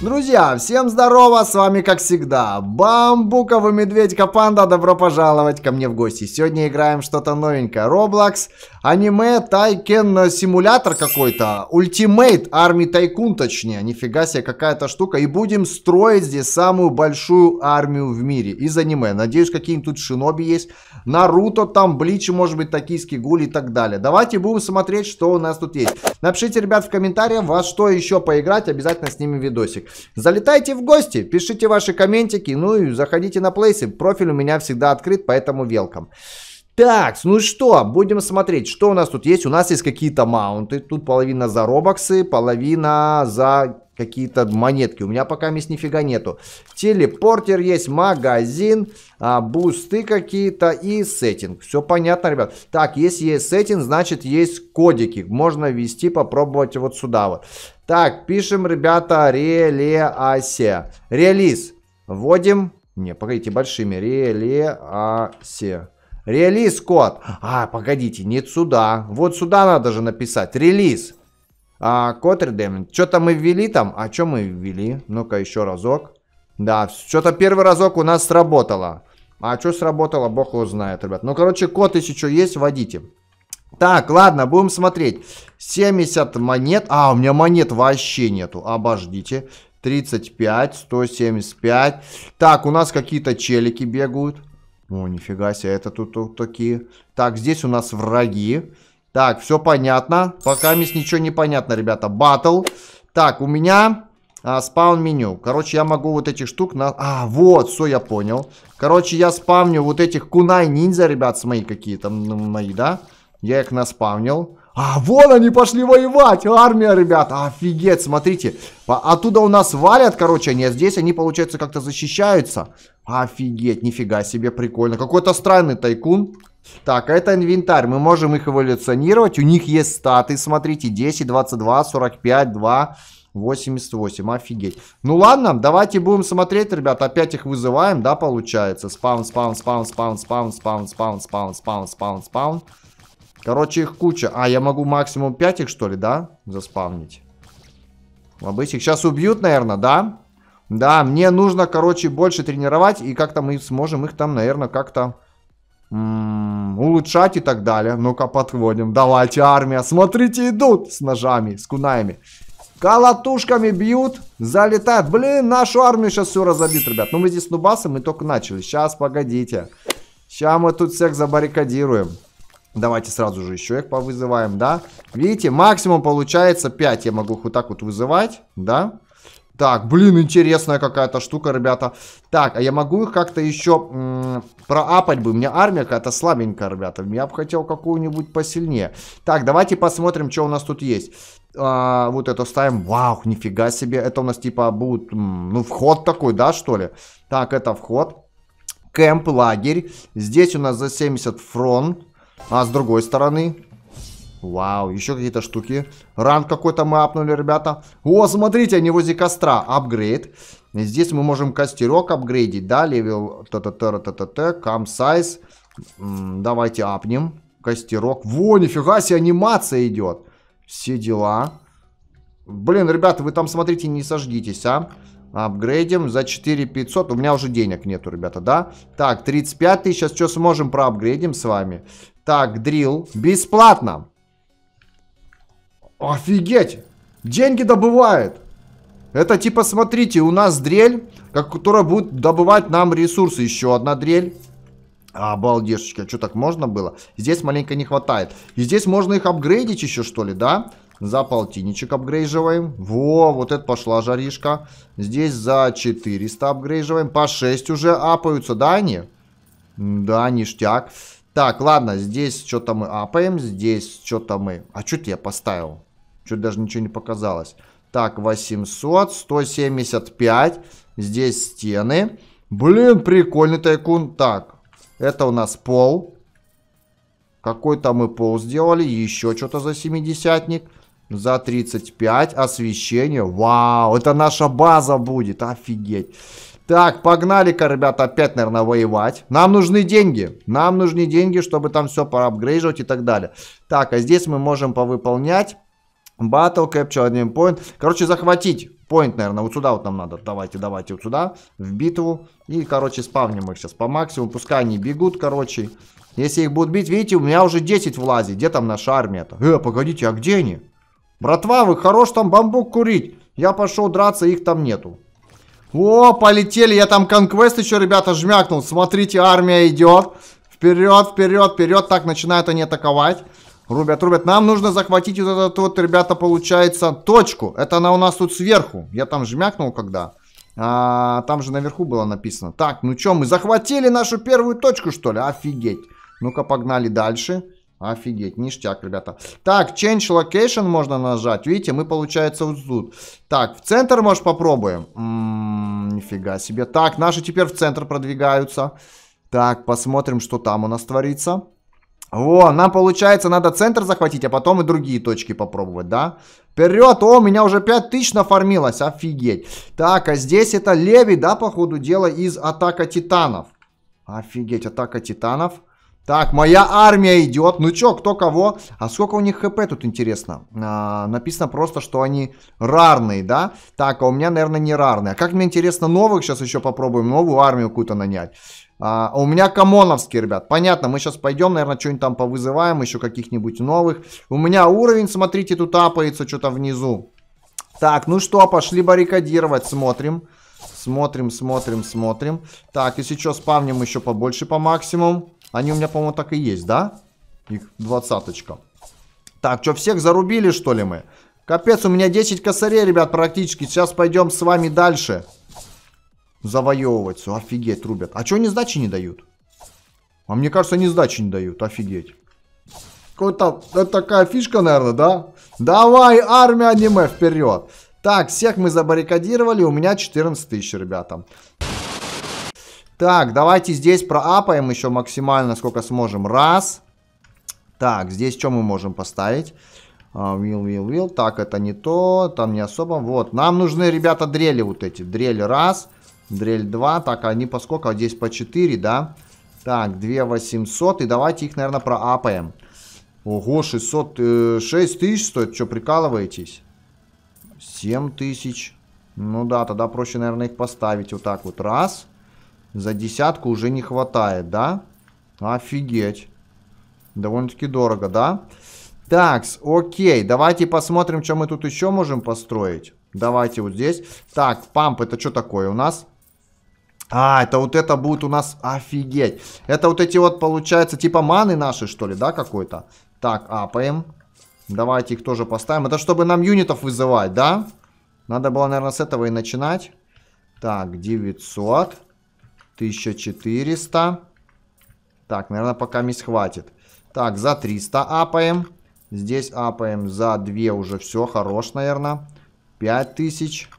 Друзья, всем здорово, с вами как всегда Бамбуковый Медведька Панда, добро пожаловать ко мне в гости. Сегодня играем что-то новенькое. Roblox, аниме, тайкен, э, симулятор какой-то, ультимейт, армии тайкун точнее, нифига себе какая-то штука. И будем строить здесь самую большую армию в мире из аниме. Надеюсь, какие-нибудь тут шиноби есть. Наруто там, Бличи, может быть, токийский гуль и так далее. Давайте будем смотреть, что у нас тут есть. Напишите, ребят, в комментариях, во что еще поиграть, обязательно снимем видосик. Залетайте в гости, пишите ваши комментики, ну и заходите на плейсы. Профиль у меня всегда открыт, поэтому велкам. Так, ну что, будем смотреть, что у нас тут есть. У нас есть какие-то маунты. Тут половина за робоксы, половина за какие-то монетки. У меня пока мисс нифига нету. Телепортер есть, магазин, а, бусты какие-то и сеттинг. Все понятно, ребят. Так, если есть сеттинг, значит есть кодики. Можно ввести, попробовать вот сюда вот. Так, пишем, ребята, релеасе. Релиз. Вводим. Не, погодите, большими. Релеасе. Релиз код. А, погодите, нет сюда. Вот сюда надо же написать. Релиз. А, код редемит. Что-то мы ввели там? А что мы ввели? Ну-ка, еще разок. Да, что-то первый разок у нас сработало. А что сработало, бог его знает, ребят. Ну, короче, код, если что есть, вводите. Так, ладно, будем смотреть. 70 монет. А, у меня монет вообще нету. Обождите. 35, 175. Так, у нас какие-то челики бегают. О, нифига себе, это тут, тут такие. Так, здесь у нас враги. Так, все понятно. Пока мисс ничего не понятно, ребята. Батл. Так, у меня а, спаун меню. Короче, я могу вот этих штук на... А, вот, все, я понял. Короче, я спавню вот этих кунай-ниндзя, ребят, с мои какие-то, мои, да? Я их наспавнил. А, вон они пошли воевать, армия, ребята, офигеть, смотрите. Оттуда у нас валят, короче, они, а здесь они, получается, как-то защищаются. Офигеть, нифига себе, прикольно. Какой-то странный тайкун. Так, это инвентарь, мы можем их эволюционировать, у них есть статы, смотрите, 10, 22, 45, 2, 88, офигеть. Ну ладно, давайте будем смотреть, ребят, опять их вызываем, да, получается, спаун, спаун, спаун, спаун, спаун, спаун, спаун, спаун, спаун, спаун, спаун, спаун. Короче, их куча. А, я могу максимум 5 их, что ли, да? Заспавнить. Лобыть их сейчас убьют, наверное, да? Да, мне нужно, короче, больше тренировать. И как-то мы сможем их там, наверное, как-то м-м, улучшать и так далее. Ну-ка, подходим. Давайте, армия. Смотрите, идут с ножами, с кунаями. Колотушками бьют, залетают. Блин, нашу армию сейчас все разобьют, ребят. Ну, мы здесь нубасы, мы только начали. Сейчас, погодите. Сейчас мы тут всех забаррикадируем. Давайте сразу же еще их повызываем, да. Видите, максимум получается 5. Я могу их вот так вот вызывать, да. Так, блин, интересная какая-то штука, ребята. Так, а я могу их как-то еще проапать бы. У меня армия какая-то слабенькая, ребята. Я бы хотел какую-нибудь посильнее. Так, давайте посмотрим, что у нас тут есть. А, вот это ставим. Вау, нифига себе. Это у нас типа будет, ну, вход такой, да, что ли? Так, это вход. Кэмп, лагерь. Здесь у нас за 70 фронт. А с другой стороны... Вау, еще какие-то штуки. Ранг какой-то мы апнули, ребята. О, смотрите, они возле костра. Апгрейд. Здесь мы можем костерок апгрейдить, да, левел, т-т-т-т-т-т, кам Давайте апнем. Костерок. Во, нифига себе, анимация идет. Все дела. Блин, ребята, вы там смотрите, не сожгитесь, а. Апгрейдим за 4500. У меня уже денег нету, ребята, да? Так, 35 тысяч. Сейчас что сможем проапгрейдим с вами. Так, дрил. Бесплатно. Офигеть! Деньги добывает. Это типа, смотрите, у нас дрель, которая будет добывать нам ресурсы. Еще одна дрель. Обалдешечка, что так можно было? Здесь маленько не хватает. И здесь можно их апгрейдить еще, что ли, да? За полтинничек апгрейживаем. Во, вот это пошла жаришка. Здесь за 400 апгрейживаем. По 6 уже апаются, да, они? Да, ништяк. Так, ладно, здесь что-то мы апаем, здесь что-то мы... А что-то я поставил. Что-то даже ничего не показалось. Так, 800, 175. Здесь стены. Блин, прикольный тайкун. Так, это у нас пол. Какой-то мы пол сделали. Еще что-то за семидесятник. За 35. Освещение. Вау, это наша база будет. Офигеть. Так, погнали-ка, ребята, опять, наверное, воевать. Нам нужны деньги. Нам нужны деньги, чтобы там все проапгрейживать и так далее. Так, а здесь мы можем повыполнять. батл capture один point. Короче, захватить. Point, наверное, вот сюда вот нам надо. Давайте, давайте вот сюда, в битву. И, короче, спавним их сейчас по максимуму. Пускай они бегут, короче. Если их будут бить, видите, у меня уже 10 влазит. Где там наша армия-то? Э, погодите, а где они? Братва, вы хорош там бамбук курить. Я пошел драться, их там нету. О, полетели, я там конквест еще, ребята, жмякнул. Смотрите, армия идет. Вперед, вперед, вперед. Так, начинают они атаковать. Рубят, рубят. Нам нужно захватить вот этот вот, ребята, получается, точку. Это она у нас тут сверху. Я там жмякнул когда. А, там же наверху было написано. Так, ну что, мы захватили нашу первую точку, что ли? Офигеть. Ну-ка, погнали дальше. Офигеть, ништяк, ребята. Так, Change Location можно нажать. Видите, мы, получается, вот тут. Так, в центр, может, попробуем? М м-м, нифига себе. Так, наши теперь в центр продвигаются. Так, посмотрим, что там у нас творится. Во, нам, получается, надо центр захватить, а потом и другие точки попробовать, да? Вперед! О, у меня уже 5000 нафармилось, офигеть. Так, а здесь это Леви, да, по ходу дела, из Атака Титанов. Офигеть, Атака Титанов. Так, моя армия идет. Ну чё, кто кого? А сколько у них хп тут интересно? А, написано просто, что они рарные, да? Так, а у меня, наверное, не рарные. А как мне интересно новых? Сейчас еще попробуем новую армию какую-то нанять. А, а у меня комоновские, ребят. Понятно, мы сейчас пойдем, наверное, что-нибудь там повызываем, еще каких-нибудь новых. У меня уровень, смотрите, тут апается что-то внизу. Так, ну что, пошли баррикадировать, смотрим. Смотрим, смотрим, смотрим. Так, если что, спавним еще побольше по максимуму. Они у меня, по-моему, так и есть, да? Их двадцаточка. Так, что, всех зарубили, что ли, мы? Капец, у меня 10 косарей, ребят, практически. Сейчас пойдем с вами дальше. Завоевывать. все, Офигеть, рубят. А что они сдачи не дают? А мне кажется, они сдачи не дают. Офигеть. Какой-то... Это такая фишка, наверное, да? Давай, армия аниме, вперед. Так, всех мы забаррикадировали. У меня 14 тысяч, ребята. Так, давайте здесь проапаем еще максимально, сколько сможем. Раз. Так, здесь что мы можем поставить? Вил, вил, вил. Так, это не то, там не особо. Вот, нам нужны, ребята, дрели вот эти. Дрель раз, дрель два. Так, а они по сколько? Здесь по 4, да? Так, 2 800. И давайте их, наверное, проапаем. Ого, 600, э, 6 тысяч стоит. Что, прикалываетесь? 7 тысяч. Ну да, тогда проще, наверное, их поставить вот так вот. Раз. Раз. За десятку уже не хватает, да? Офигеть. Довольно-таки дорого, да? Такс, окей. Давайте посмотрим, что мы тут еще можем построить. Давайте вот здесь. Так, памп, это что такое у нас? А, это вот это будет у нас офигеть. Это вот эти вот, получается, типа маны наши, что ли, да, какой-то? Так, апаем. Давайте их тоже поставим. Это чтобы нам юнитов вызывать, да? Надо было, наверное, с этого и начинать. Так, 900. 1400. Так, наверное, пока мисс хватит. Так, за 300 апаем. Здесь апаем за 2 уже все, хорош, наверное. 5000.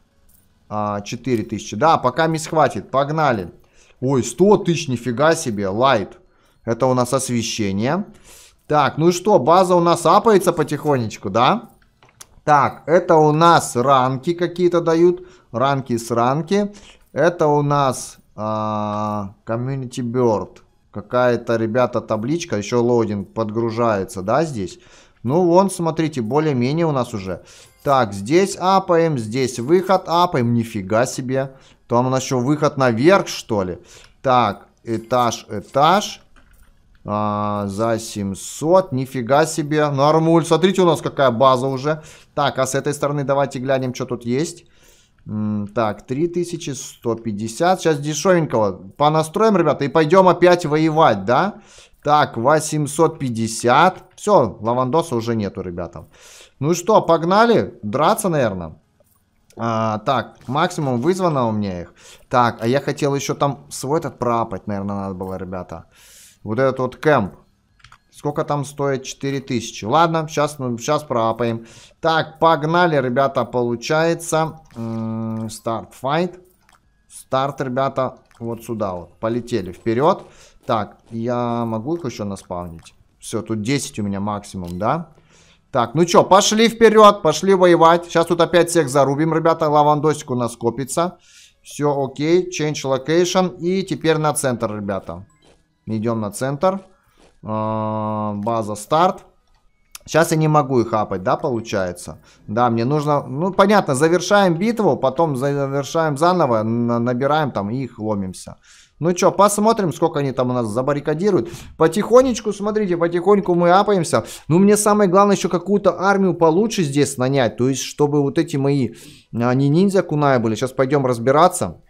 4000. А, да, пока мисс хватит, погнали. Ой, 100 тысяч, нифига себе, лайт. Это у нас освещение. Так, ну и что, база у нас апается потихонечку, да? Так, это у нас ранки какие-то дают. Ранки с ранки. Это у нас а, Community Bird. Какая-то, ребята, табличка. Еще лоудинг подгружается, да, здесь? Ну, вон, смотрите, более-менее у нас уже. Так, здесь апаем, здесь выход апаем. Нифига себе. Там у нас еще выход наверх, что ли? Так, этаж, этаж. А, за 700, нифига себе. Нормуль, смотрите, у нас какая база уже. Так, а с этой стороны давайте глянем, что тут есть. Так, 3150. Сейчас дешевенького понастроим, ребята, и пойдем опять воевать, да? Так, 850. Все, лавандоса уже нету, ребята. Ну что, погнали? Драться, наверное. А, так, максимум вызвано у меня их. Так, а я хотел еще там свой этот прапать, наверное, надо было, ребята. Вот этот вот кемп. Сколько там стоит? 4000. Ладно, сейчас, ну, сейчас пропаем. Так, погнали, ребята, получается. Старт файт. Старт, ребята, вот сюда вот. Полетели вперед. Так, я могу их еще наспавнить? Все, тут 10 у меня максимум, да? Так, ну что, пошли вперед, пошли воевать. Сейчас тут опять всех зарубим, ребята. Лавандосик у нас копится. Все окей. Change location. И теперь на центр, ребята. Идем на центр. Центр. Э, база старт. Сейчас я не могу их апать, да, получается? Да, мне нужно, ну, понятно, завершаем битву, потом завершаем заново, набираем там и их ломимся. Ну что, посмотрим, сколько они там у нас забаррикадируют. Потихонечку, смотрите, потихоньку мы апаемся. Ну, мне самое главное еще какую-то армию получше здесь нанять. То есть, чтобы вот эти мои, они ниндзя куная были. Сейчас пойдем разбираться.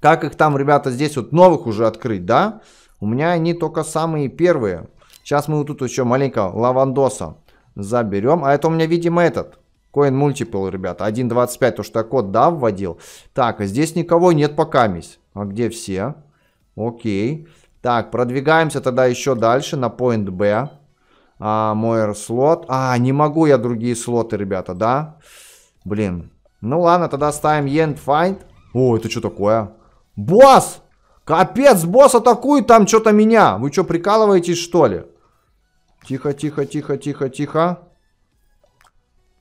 Как их там, ребята, здесь вот новых уже открыть, да? Да. У меня они только самые первые. Сейчас мы вот тут еще маленько лавандоса заберем. А это у меня, видимо, этот. Coin Multiple, ребята. 1.25, то что я код, да, вводил. Так, а здесь никого нет пока, мись. А где все? Окей. Так, продвигаемся тогда еще дальше на Point B. А, мой слот. А, не могу я другие слоты, ребята, да? Блин. Ну ладно, тогда ставим End Find. О, это что такое? Босс! Капец, босс атакует там что-то меня. Вы что, прикалываетесь, что ли? Тихо, тихо, тихо, тихо, тихо.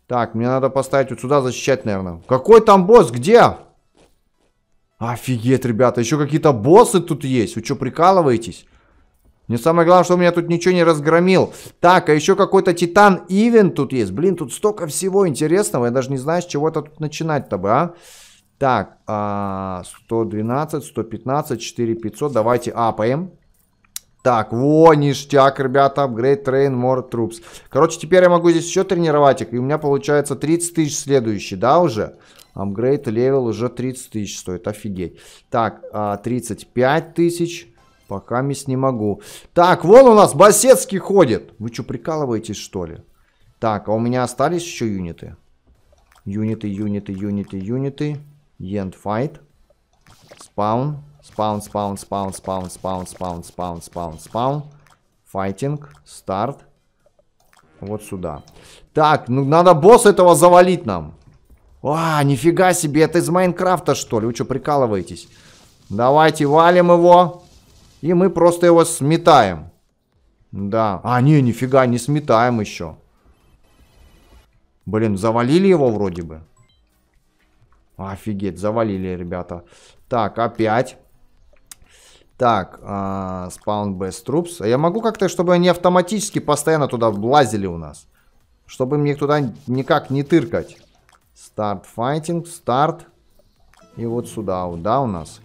Так, мне надо поставить вот сюда защищать, наверное. Какой там босс? Где? Офигеть, ребята, еще какие-то боссы тут есть. Вы что, прикалываетесь? Мне самое главное, что меня тут ничего не разгромил. Так, а еще какой-то Титан Ивен тут есть. Блин, тут столько всего интересного. Я даже не знаю, с чего это тут начинать-то бы, а? Так, 112, 115, 4500. Давайте апаем. Так, во, ништяк, ребята, upgrade train, more troops. Короче, теперь я могу здесь еще тренировать их, и у меня получается 30 тысяч следующий, да, уже? апгрейд левел уже 30 тысяч стоит, офигеть. Так, 35 а, тысяч, пока мисс не могу. Так, вон у нас Басецкий ходит. Вы что, прикалываетесь, что ли? Так, а у меня остались еще юниты? Юниты, юниты, юниты, юниты. End fight. spawn spawn spawn spawn spawn spawn spawn spawn spawn spawn fighting start Вот сюда. Так, ну надо босса этого завалить нам. А, нифига себе, это из Майнкрафта, что ли? Вы что, прикалываетесь? Давайте валим его. И мы просто его сметаем. Да. А, не, нифига, не сметаем еще. Блин, завалили его вроде бы. Офигеть, завалили, ребята. Так, опять. Так, спаун best troops. А я могу как-то, чтобы они автоматически постоянно туда влазили у нас? Чтобы мне туда никак не тыркать. Старт fighting, старт. И вот сюда, да, у нас.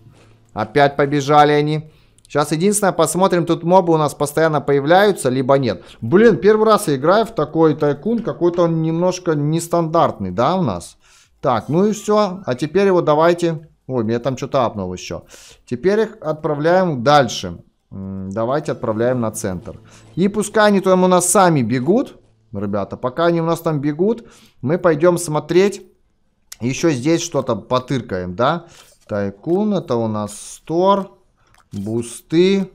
Опять побежали они. Сейчас единственное, посмотрим, тут мобы у нас постоянно появляются, либо нет. Блин, первый раз я играю в такой тайкун, какой-то он немножко нестандартный, да, у нас? Так, ну и все. А теперь его давайте... Ой, меня там что-то апнул еще. Теперь их отправляем дальше. Давайте отправляем на центр. И пускай они там у нас сами бегут. Ребята, пока они у нас там бегут, мы пойдем смотреть. Еще здесь что-то потыркаем, да? Тайкун, это у нас стор. Бусты.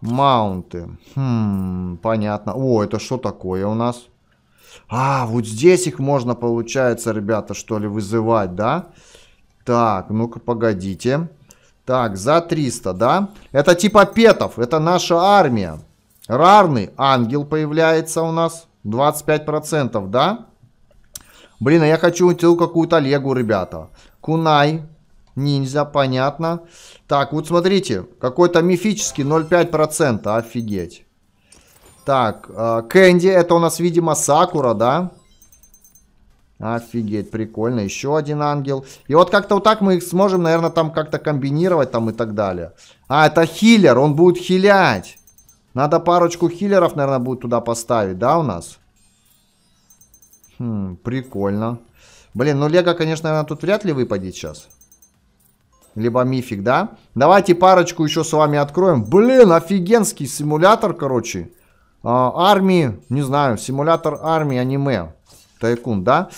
Маунты. Хм, понятно. О, это что такое у нас? А, вот здесь их можно, получается, ребята, что ли, вызывать, да? Так, ну-ка, погодите. Так, за 300, да? Это типа петов, это наша армия. Рарный ангел появляется у нас. 25%, да? Блин, а я хочу какую-то легу, ребята. Кунай, ниндзя, понятно. Так, вот смотрите, какой-то мифический 0,5%, офигеть. Так, э, Кэнди, это у нас, видимо, Сакура, да? Офигеть, прикольно. Еще один ангел. И вот как-то вот так мы их сможем, наверное, там как-то комбинировать там и так далее. А, это хиллер, он будет хилять. Надо парочку хиллеров, наверное, будет туда поставить, да, у нас? Хм, прикольно. Блин, ну Лего, конечно, наверное, тут вряд ли выпадет сейчас. Либо мифик, да? Давайте парочку еще с вами откроем. Блин, офигенский симулятор, короче. А, армии, не знаю, симулятор армии аниме. Тайкун, да?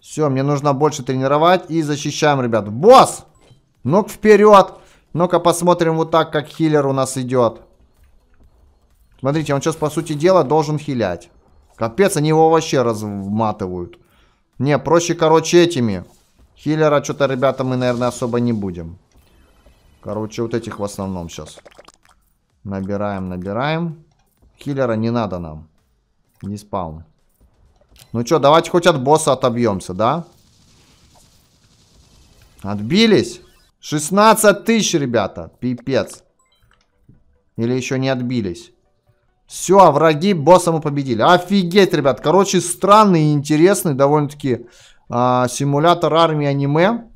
Все, мне нужно больше тренировать и защищаем, ребят. Босс! Ну-ка вперед! Ну-ка посмотрим вот так, как хиллер у нас идет. Смотрите, он сейчас, по сути дела, должен хилять. Капец, они его вообще разматывают. Не, проще, короче, этими. Хиллера что-то, ребята, мы, наверное, особо не будем. Короче, вот этих в основном сейчас. Набираем, набираем. Хиллера не надо нам. Не спаун. Ну что, давайте хоть от босса отобьемся, да? Отбились? 16 тысяч, ребята. Пипец. Или еще не отбились. Все, враги босса мы победили. Офигеть, ребят. Короче, странный и интересный довольно-таки э, симулятор армии аниме.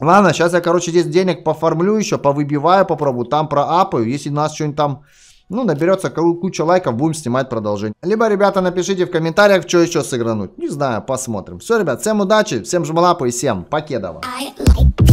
Ладно, сейчас я, короче, здесь денег поформлю еще, повыбиваю, попробую. Там проапаю. Если нас что-нибудь там ну, наберется куча лайков, будем снимать продолжение. Либо, ребята, напишите в комментариях, что еще сыгрануть. Не знаю, посмотрим. Все, ребят, всем удачи, всем жмалапы и всем покедова. I like